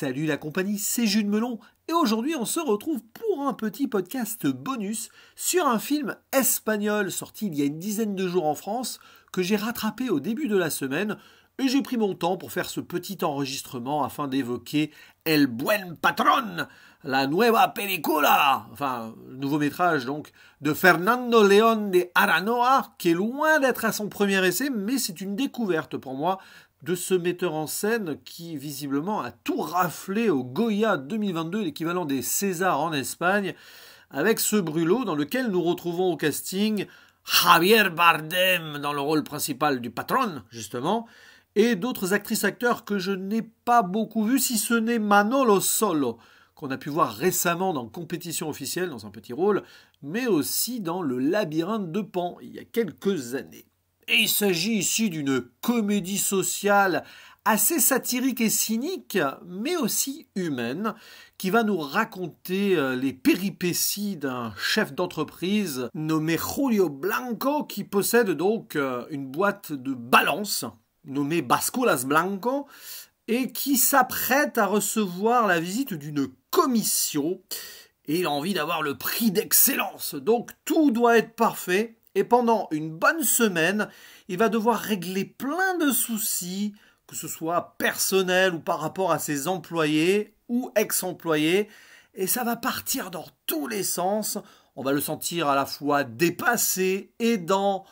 Salut la compagnie, c'est Jules Melon et aujourd'hui on se retrouve pour un petit podcast bonus sur un film espagnol sorti il y a une dizaine de jours en France que j'ai rattrapé au début de la semaine et j'ai pris mon temps pour faire ce petit enregistrement afin d'évoquer El Buen Patron, la nueva película, enfin nouveau métrage donc, de Fernando León de Aranoa, qui est loin d'être à son premier essai, mais c'est une découverte pour moi de ce metteur en scène qui visiblement a tout raflé au Goya 2022, l'équivalent des César en Espagne, avec ce brûlot dans lequel nous retrouvons au casting Javier Bardem dans le rôle principal du patron, justement, et d'autres actrices-acteurs que je n'ai pas beaucoup vus, si ce n'est Manolo Solo, qu'on a pu voir récemment dans Compétition officielle, dans un petit rôle, mais aussi dans Le labyrinthe de Pan, il y a quelques années il s'agit ici d'une comédie sociale assez satirique et cynique, mais aussi humaine, qui va nous raconter euh, les péripéties d'un chef d'entreprise nommé Julio Blanco, qui possède donc euh, une boîte de balance nommée Basculas Blanco, et qui s'apprête à recevoir la visite d'une commission, et il a envie d'avoir le prix d'excellence. Donc tout doit être parfait, et pendant une bonne semaine, il va devoir régler plein de soucis, que ce soit personnel ou par rapport à ses employés ou ex-employés. Et ça va partir dans tous les sens. On va le sentir à la fois dépassé, et dans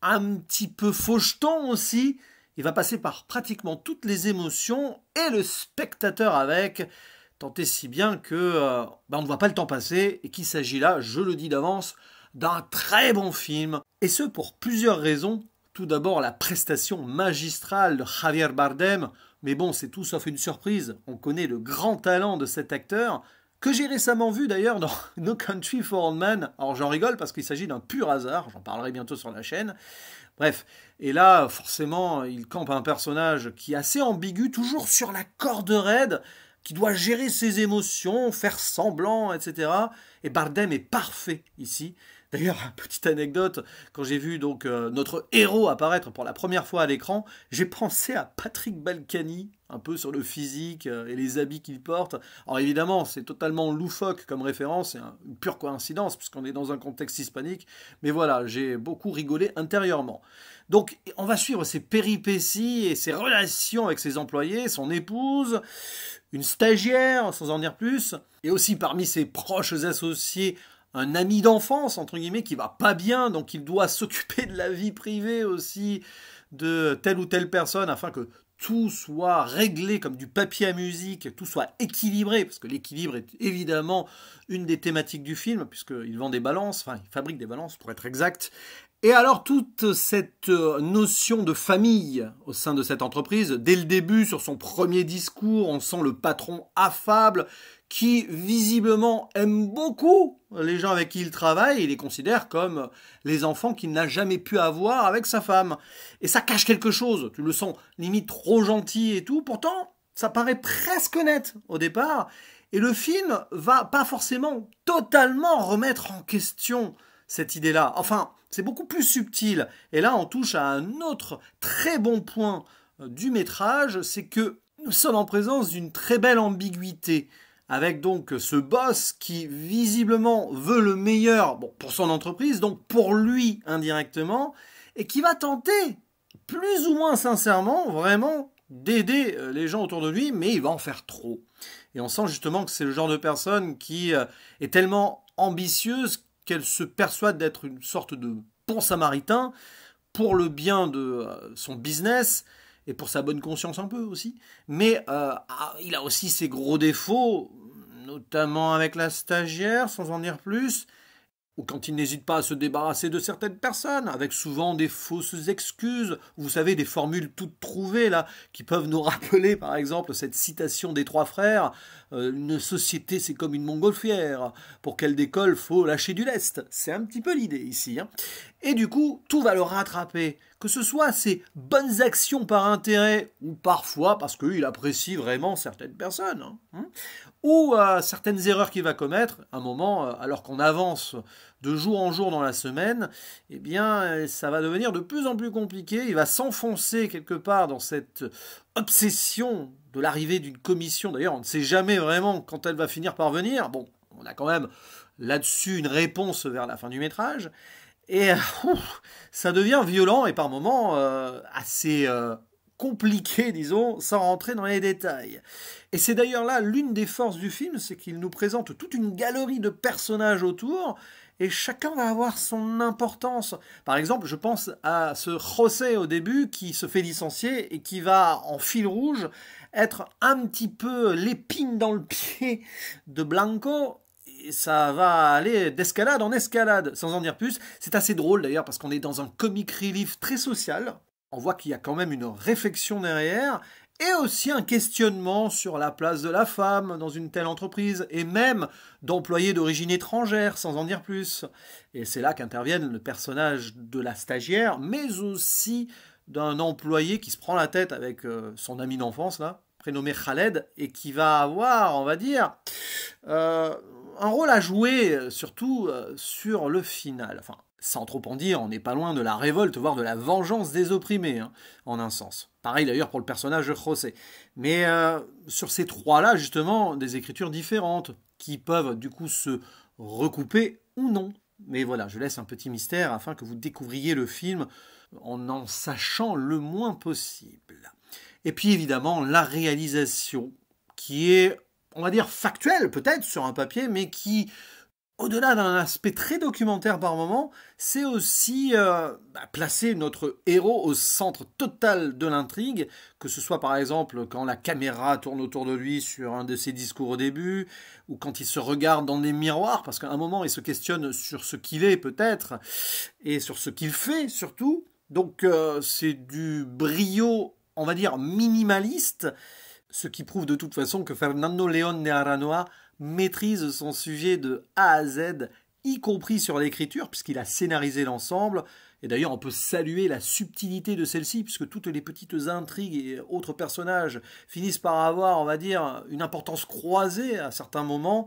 un petit peu faucheton aussi. Il va passer par pratiquement toutes les émotions et le spectateur avec. Tant et si bien que euh, ben, on ne voit pas le temps passer et qu'il s'agit là, je le dis d'avance, d'un très bon film, et ce pour plusieurs raisons. Tout d'abord la prestation magistrale de Javier Bardem, mais bon c'est tout sauf une surprise, on connaît le grand talent de cet acteur, que j'ai récemment vu d'ailleurs dans No Country for Old Men. Alors j'en rigole parce qu'il s'agit d'un pur hasard, j'en parlerai bientôt sur la chaîne. Bref, et là, forcément, il campe un personnage qui est assez ambigu, toujours sur la corde raide, qui doit gérer ses émotions, faire semblant, etc. Et Bardem est parfait ici. D'ailleurs, petite anecdote, quand j'ai vu donc euh, notre héros apparaître pour la première fois à l'écran, j'ai pensé à Patrick Balkany, un peu sur le physique euh, et les habits qu'il porte. Alors évidemment, c'est totalement loufoque comme référence, c'est une pure coïncidence puisqu'on est dans un contexte hispanique, mais voilà, j'ai beaucoup rigolé intérieurement. Donc on va suivre ses péripéties et ses relations avec ses employés, son épouse, une stagiaire, sans en dire plus, et aussi parmi ses proches associés un ami d'enfance, entre guillemets, qui va pas bien, donc il doit s'occuper de la vie privée aussi de telle ou telle personne afin que tout soit réglé comme du papier à musique, tout soit équilibré, parce que l'équilibre est évidemment une des thématiques du film, puisqu'il vend des balances, enfin il fabrique des balances pour être exact. Et alors toute cette euh, notion de famille au sein de cette entreprise, dès le début, sur son premier discours, on sent le patron affable qui visiblement aime beaucoup les gens avec qui il travaille, il les considère comme les enfants qu'il n'a jamais pu avoir avec sa femme. Et ça cache quelque chose, tu le sens limite trop gentil et tout, pourtant ça paraît presque net au départ, et le film va pas forcément totalement remettre en question cette idée-là. Enfin, c'est beaucoup plus subtil, et là on touche à un autre très bon point euh, du métrage, c'est que nous sommes en présence d'une très belle ambiguïté avec donc ce boss qui visiblement veut le meilleur pour son entreprise, donc pour lui indirectement, et qui va tenter, plus ou moins sincèrement, vraiment d'aider euh, les gens autour de lui, mais il va en faire trop. Et on sent justement que c'est le genre de personne qui euh, est tellement ambitieuse qu'elle se persuade d'être une sorte de pont samaritain pour le bien de euh, son business, et pour sa bonne conscience un peu aussi. Mais ah, il a aussi ses gros défauts notamment avec la stagiaire, sans en dire plus, ou quand il n'hésite pas à se débarrasser de certaines personnes, avec souvent des fausses excuses, vous savez, des formules toutes trouvées, là, qui peuvent nous rappeler, par exemple, cette citation des trois frères, euh, une société, c'est comme une montgolfière. Pour qu'elle décolle, faut lâcher du lest. C'est un petit peu l'idée ici. Hein. Et du coup, tout va le rattraper. Que ce soit ses bonnes actions par intérêt, ou parfois parce qu'il apprécie vraiment certaines personnes, hein, hein, ou euh, certaines erreurs qu'il va commettre, à un moment, euh, alors qu'on avance de jour en jour dans la semaine, eh bien, euh, ça va devenir de plus en plus compliqué. Il va s'enfoncer quelque part dans cette obsession de l'arrivée d'une commission. D'ailleurs, on ne sait jamais vraiment quand elle va finir par venir. Bon, on a quand même là-dessus une réponse vers la fin du métrage. Et euh, ça devient violent et par moments euh, assez compliqué, disons, sans rentrer dans les détails. Et c'est d'ailleurs là l'une des forces du film, c'est qu'il nous présente toute une galerie de personnages autour et chacun va avoir son importance. Par exemple, je pense à ce José au début qui se fait licencier et qui va en fil rouge être un petit peu l'épine dans le pied de Blanco Et ça va aller d'escalade en escalade, sans en dire plus. C'est assez drôle d'ailleurs parce qu'on est dans un comic relief très social. On voit qu'il y a quand même une réflexion derrière et aussi un questionnement sur la place de la femme dans une telle entreprise, et même d'employés d'origine étrangère, sans en dire plus. Et c'est là qu'interviennent le personnage de la stagiaire, mais aussi d'un employé qui se prend la tête avec euh, son ami d'enfance, là, prénommé Khaled, et qui va avoir, on va dire, euh, un rôle à jouer, euh, surtout sur le final. Enfin, sans trop en dire, on n'est pas loin de la révolte, voire de la vengeance des opprimés, hein, en un sens. Pareil d'ailleurs pour le personnage de José. Mais euh, sur ces trois-là, justement, des écritures différentes, qui peuvent du coup se recouper ou non. Mais voilà, je laisse un petit mystère afin que vous découvriez le film en en sachant le moins possible. Et puis évidemment, la réalisation, qui est, on va dire, factuelle peut-être sur un papier, mais qui au-delà d'un aspect très documentaire par moment, c'est aussi euh, bah, placer notre héros au centre total de l'intrigue, que ce soit par exemple quand la caméra tourne autour de lui sur un de ses discours au début, ou quand il se regarde dans des miroirs, parce qu'à un moment il se questionne sur ce qu'il est peut-être, et sur ce qu'il fait surtout. Donc euh, c'est du brio, on va dire, minimaliste, ce qui prouve de toute façon que Fernando León de Aranoa maîtrise son sujet de A à Z, y compris sur l'écriture, puisqu'il a scénarisé l'ensemble. Et d'ailleurs, on peut saluer la subtilité de celle-ci, puisque toutes les petites intrigues et autres personnages finissent par avoir, on va dire, une importance croisée à certains moments.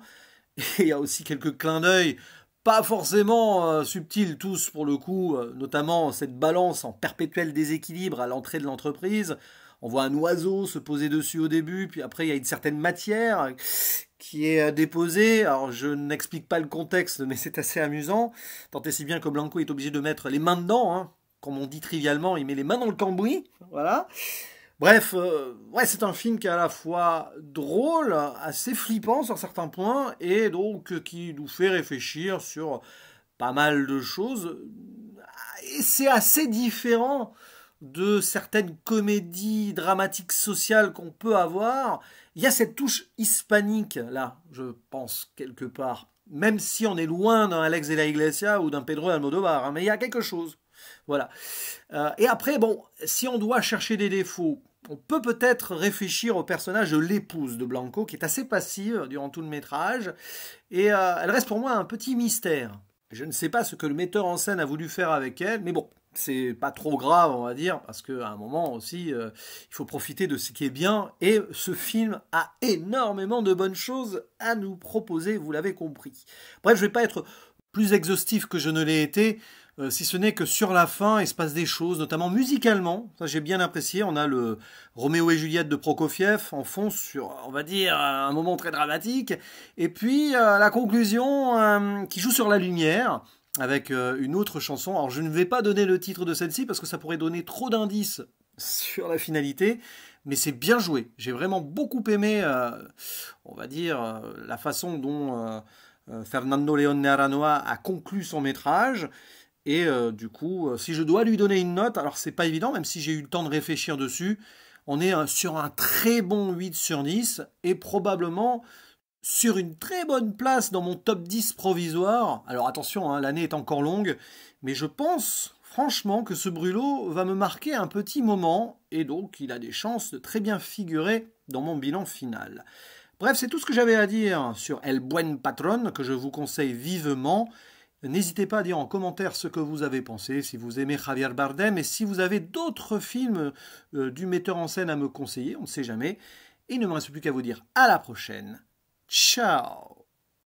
Et il y a aussi quelques clins d'œil, pas forcément euh, subtils tous pour le coup, euh, notamment cette balance en perpétuel déséquilibre à l'entrée de l'entreprise. On voit un oiseau se poser dessus au début, puis après il y a une certaine matière qui est euh, déposé. Alors, je n'explique pas le contexte, mais c'est assez amusant. Tant et si bien que Blanco est obligé de mettre les mains dedans, hein. comme on dit trivialement, il met les mains dans le cambouis. Voilà. Bref, euh, ouais, c'est un film qui est à la fois drôle, assez flippant sur certains points, et donc euh, qui nous fait réfléchir sur pas mal de choses. Et c'est assez différent de certaines comédies dramatiques sociales qu'on peut avoir, il y a cette touche hispanique, là, je pense, quelque part. Même si on est loin d'un Alex de la Iglesia ou d'un Pedro Almodovar, hein, mais il y a quelque chose. Voilà. Euh, et après, bon, si on doit chercher des défauts, on peut peut-être réfléchir au personnage de l'épouse de Blanco, qui est assez passive durant tout le métrage, et euh, elle reste pour moi un petit mystère. Je ne sais pas ce que le metteur en scène a voulu faire avec elle, mais bon, c'est pas trop grave, on va dire, parce qu'à un moment aussi, euh, il faut profiter de ce qui est bien. Et ce film a énormément de bonnes choses à nous proposer, vous l'avez compris. Bref, je ne vais pas être plus exhaustif que je ne l'ai été, euh, si ce n'est que sur la fin, il se passe des choses, notamment musicalement. Ça, j'ai bien apprécié. On a le Roméo et Juliette de Prokofiev en fond sur, on va dire, un moment très dramatique. Et puis, euh, la conclusion qui joue sur la lumière avec euh, une autre chanson. Alors je ne vais pas donner le titre de celle-ci parce que ça pourrait donner trop d'indices sur la finalité, mais c'est bien joué. J'ai vraiment beaucoup aimé, euh, on va dire, euh, la façon dont Fernando León Aranoa a conclu son métrage. Et du coup, si je dois lui donner une note, alors c'est pas évident, même si j'ai eu le temps de réfléchir dessus, on est sur un très bon 8 sur 10 et probablement sur une très bonne place dans mon top 10 provisoire. Alors attention, hein, l'année est encore longue, mais je pense franchement que ce brûlot va me marquer un petit moment, et donc il a des chances de très bien figurer dans mon bilan final. Bref, c'est tout ce que j'avais à dire sur El Buen Patron, que je vous conseille vivement. N'hésitez pas à dire en commentaire ce que vous avez pensé, si vous aimez Javier Bardem, et si vous avez d'autres films euh, du metteur en scène à me conseiller, on ne sait jamais. Et il ne me reste plus qu'à vous dire à la prochaine Ciao.